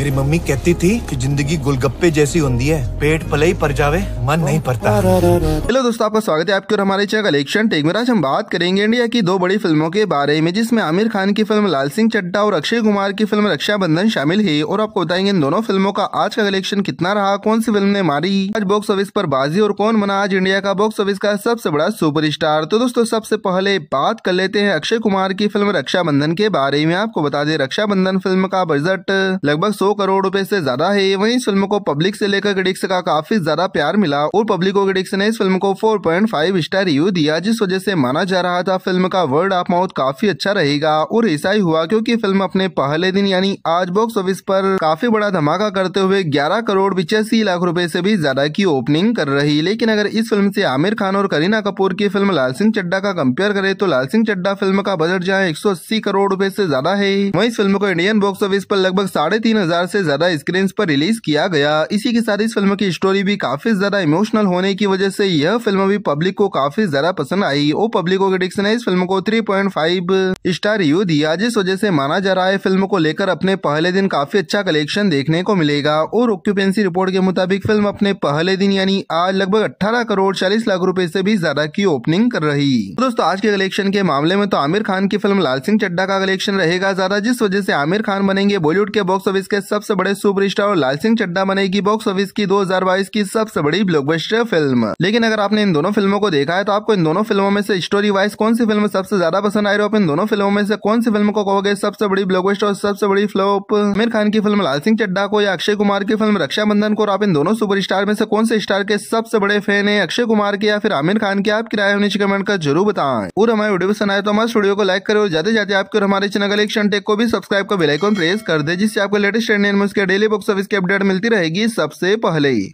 मेरी मम्मी कहती थी कि जिंदगी गुलगप्पे जैसी होती है पेट पले ही पर जावे मन नहीं पड़ता हेलो दोस्तों आपका स्वागत है आपके और हमारे चैनल कलेक्शन टेक में आज हम बात करेंगे इंडिया की दो बड़ी फिल्मों के बारे में जिसमें आमिर खान की फिल्म लाल सिंह चड्डा और अक्षय कुमार की फिल्म रक्षाबंधन शामिल है और आपको बताएंगे इन दोनों फिल्मों का आज का कलेक्शन कितना रहा कौन सी फिल्म ने मारी आज बॉक्स ऑफिस पर बाजी और कौन बना आज इंडिया का बॉक्स ऑफिस का सबसे बड़ा स्टार तो दोस्तों सबसे पहले बात कर लेते हैं अक्षय कुमार की फिल्म रक्षाबंधन के बारे में आपको बता दें रक्षाबंधन फिल्म का बजट लगभग सौ करोड़ रुपए से ज्यादा है वही इस फिल्म को पब्लिक से लेकर क्रिटिक्स का काफी ज्यादा प्यार मिला और पब्लिक और क्रिटिक्स ने इस फिल्म को 4.5 स्टार रिव्यू दिया जिस वजह से माना जा रहा था फिल्म का वर्ड ऑफ माउथ काफी अच्छा रहेगा और ऐसा ही हुआ क्यूँकी फिल्म अपने पहले दिन यानी आज बॉक्स ऑफिस पर काफी बड़ा धमाका करते हुए ग्यारह करोड़ पिचासी लाख रूपए से भी ज्यादा की ओपनिंग कर रही लेकिन अगर इस फिल्म से आमिर खान और करीना कपूर की फिल्म लाल सिंह चड्डा का कंपेयर करें तो लाल सिंह चड्डा फिल्म का बजट जहाँ 180 करोड़ रूपए से ज्यादा है वहीं इस फिल्म को इंडियन बॉक्स ऑफिस पर लगभग साढ़े तीन हजार हजार से ज्यादा स्क्रीन पर रिलीज किया गया इसी के साथ इस फिल्म की स्टोरी भी काफी ज्यादा इमोशनल होने की वजह से यह फिल्म भी पब्लिक को काफी ज्यादा पसंद आई और पब्लिक क्रिटिक्स ने इस फिल्म को 3.5 स्टार रिव्यू दिया जिस वजह से माना जा रहा है फिल्म को लेकर अपने पहले दिन काफी अच्छा कलेक्शन देखने को मिलेगा और ऑक्यूपेंसी रिपोर्ट के मुताबिक फिल्म अपने पहले दिन यानी आज लगभग अठारह करोड़ चालीस लाख रूपए ऐसी भी ज्यादा की ओपनिंग कर रही तो दोस्तों आज के कलेक्शन के मामले में तो आमिर खान की फिल्म लाल सिंह चड्डा का कलेक्शन रहेगा ज्यादा जिस वजह से आमिर खान बनेंगे बॉलीवुड के बॉक्स ऑफिस के सबसे बड़े सुपर स्टार लाल सिंह चड्डा बनेगी बॉक्स ऑफिस की 2022 की सबसे बड़ी ब्लॉकबस्टर फिल्म लेकिन अगर आपने इन दोनों फिल्मों को देखा है तो आपको इन दोनों फिल्मों में से स्टोरी वाइज कौन सी फिल्म सबसे ज्यादा पसंद आई और इन दोनों फिल्मों में से कौन सी फिल्म को कहोगे सबसे बड़ी ब्लॉकबस्टर और सबसे बड़ी फ्लॉप आमिर खान की फिल्म लाल सिंह चड्डा को या अक्षय कुमार की फिल्म रक्षाबंधन को और आप इन दोनों सुपर स्टार में से कौन से स्टार के सबसे बड़े फैन है अक्षय कुमार के या फिर आमिर खान के आप किराया होने कमेंट कर जरूर बताएं और हमारे वीडियो पसंद आए तो हमारे वीडियो को लाइक करें और जाते जाते आपके और हमारे चैनल एक्शन टेक को भी सब्सक्राइब कर बेलाइकॉन प्रेस कर दे जिससे आपको लेटेस्ट इंडियन न्यूज के डेली बुक्स ऑफिस की अपडेट मिलती रहेगी सबसे पहले ही